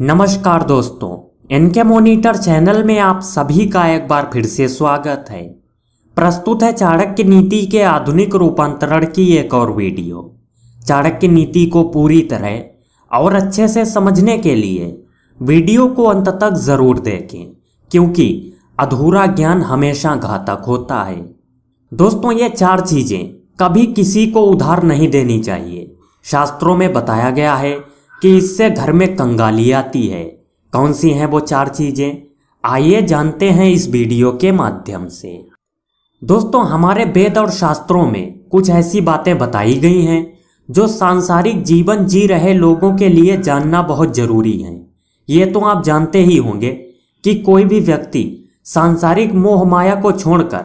नमस्कार दोस्तों N K monitor channel में आप सभी का एक बार फिर से स्वागत है प्रस्तुत है चाणक्य नीति के आधुनिक रूपांतरण की एक और वीडियो चाणक्य नीति को पूरी तरह और अच्छे से समझने के लिए वीडियो को अंत तक जरूर देखें क्योंकि अधूरा ज्ञान हमेशा घातक होता है दोस्तों ये चार चीजें कभी किसी को उधार नहीं देनी चाहिए शास्त्रों में बताया गया है कि इससे घर में कंगाली आती है कौन सी हैं वो चार चीज़ें आइए जानते हैं इस वीडियो के माध्यम से दोस्तों हमारे वेद और शास्त्रों में कुछ ऐसी बातें बताई गई हैं जो सांसारिक जीवन जी रहे लोगों के लिए जानना बहुत ज़रूरी है ये तो आप जानते ही होंगे कि कोई भी व्यक्ति सांसारिक मोह माया को छोड़कर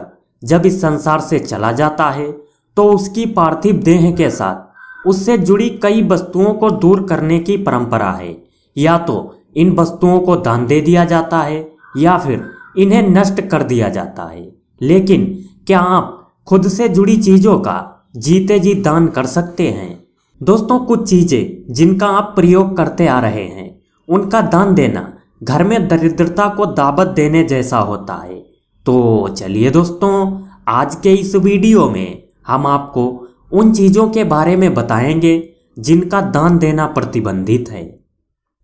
जब इस संसार से चला जाता है तो उसकी पार्थिव देह के साथ उससे जुड़ी कई वस्तुओं को दूर करने की परंपरा है या तो इन वस्तुओं को दान दे दिया जाता है या फिर इन्हें नष्ट कर दिया जाता है लेकिन क्या आप खुद से जुड़ी चीज़ों का जीते जी दान कर सकते हैं दोस्तों कुछ चीज़ें जिनका आप प्रयोग करते आ रहे हैं उनका दान देना घर में दरिद्रता को दावत देने जैसा होता है तो चलिए दोस्तों आज के इस वीडियो में हम आपको उन चीज़ों के बारे में बताएंगे जिनका दान देना प्रतिबंधित है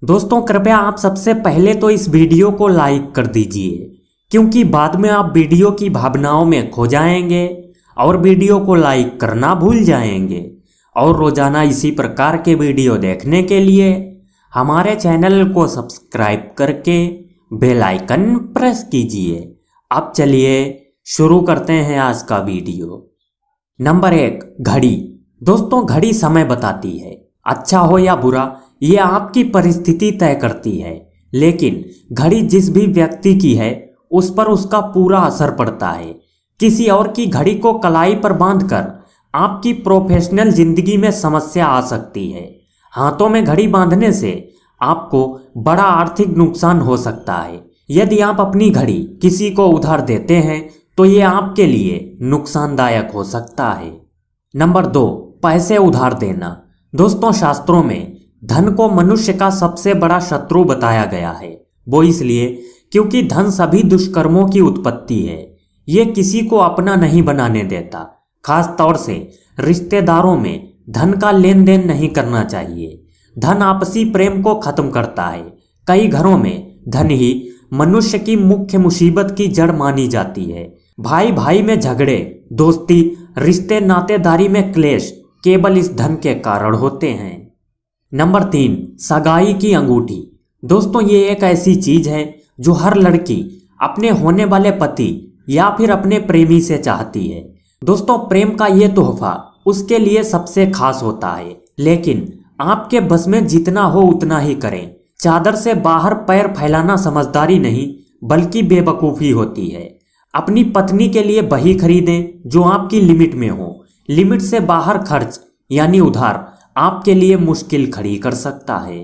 दोस्तों कृपया आप सबसे पहले तो इस वीडियो को लाइक कर दीजिए क्योंकि बाद में आप वीडियो की भावनाओं में खो जाएंगे और वीडियो को लाइक करना भूल जाएंगे और रोज़ाना इसी प्रकार के वीडियो देखने के लिए हमारे चैनल को सब्सक्राइब करके बेल आइकन प्रेस कीजिए अब चलिए शुरू करते हैं आज का वीडियो नंबर एक घड़ी दोस्तों घड़ी समय बताती है अच्छा हो या बुरा ये आपकी परिस्थिति तय करती है लेकिन घड़ी जिस भी व्यक्ति की है उस पर उसका पूरा असर पड़ता है किसी और की घड़ी को कलाई पर बांधकर आपकी प्रोफेशनल जिंदगी में समस्या आ सकती है हाथों में घड़ी बांधने से आपको बड़ा आर्थिक नुकसान हो सकता है यदि आप अपनी घड़ी किसी को उधार देते हैं तो ये आपके लिए नुकसानदायक हो सकता है नंबर दो पैसे उधार देना दोस्तों शास्त्रों में धन को मनुष्य का सबसे बड़ा शत्रु बताया गया है वो इसलिए क्योंकि धन सभी दुष्कर्मों की उत्पत्ति है ये किसी को अपना नहीं बनाने देता खास तौर से रिश्तेदारों में धन का लेन देन नहीं करना चाहिए धन आपसी प्रेम को खत्म करता है कई घरों में धन ही मनुष्य की मुख्य मुसीबत की जड़ मानी जाती है भाई भाई में झगड़े दोस्ती रिश्ते नातेदारी में क्लेश केवल इस धन के कारण होते हैं नंबर तीन सगाई की अंगूठी दोस्तों ये एक ऐसी चीज है जो हर लड़की अपने होने वाले पति या फिर अपने प्रेमी से चाहती है दोस्तों प्रेम का ये तोहफा उसके लिए सबसे खास होता है लेकिन आपके बस में जितना हो उतना ही करें चादर से बाहर पैर फैलाना समझदारी नहीं बल्कि बेवकूफ़ी होती है अपनी पत्नी के लिए बही खरीदें जो आपकी लिमिट में हो लिमिट से बाहर खर्च यानी उधार आपके लिए मुश्किल खड़ी कर सकता है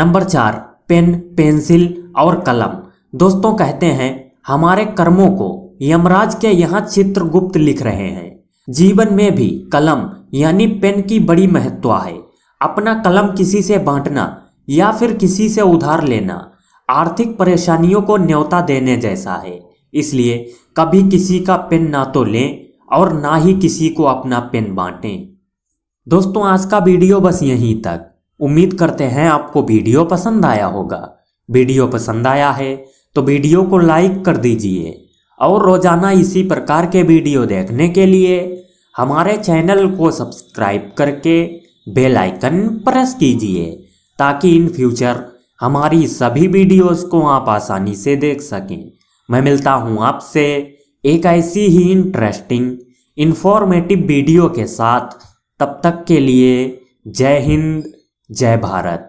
नंबर चार पेन पेंसिल और कलम दोस्तों कहते हैं हमारे कर्मों को यमराज के यहाँ चित्रगुप्त लिख रहे हैं जीवन में भी कलम यानी पेन की बड़ी महत्व है अपना कलम किसी से बांटना या फिर किसी से उधार लेना आर्थिक परेशानियों को न्योता देने जैसा है इसलिए कभी किसी का पेन ना तो लें और ना ही किसी को अपना पेन बांटें दोस्तों आज का वीडियो बस यहीं तक उम्मीद करते हैं आपको वीडियो पसंद आया होगा वीडियो पसंद आया है तो वीडियो को लाइक कर दीजिए और रोजाना इसी प्रकार के वीडियो देखने के लिए हमारे चैनल को सब्सक्राइब करके बेल आइकन प्रेस कीजिए ताकि इन फ्यूचर हमारी सभी वीडियोस को आप आसानी से देख सकें मैं मिलता हूँ आपसे एक ऐसी ही इंटरेस्टिंग इन्फॉर्मेटिव वीडियो के साथ तब तक के लिए जय हिंद जय भारत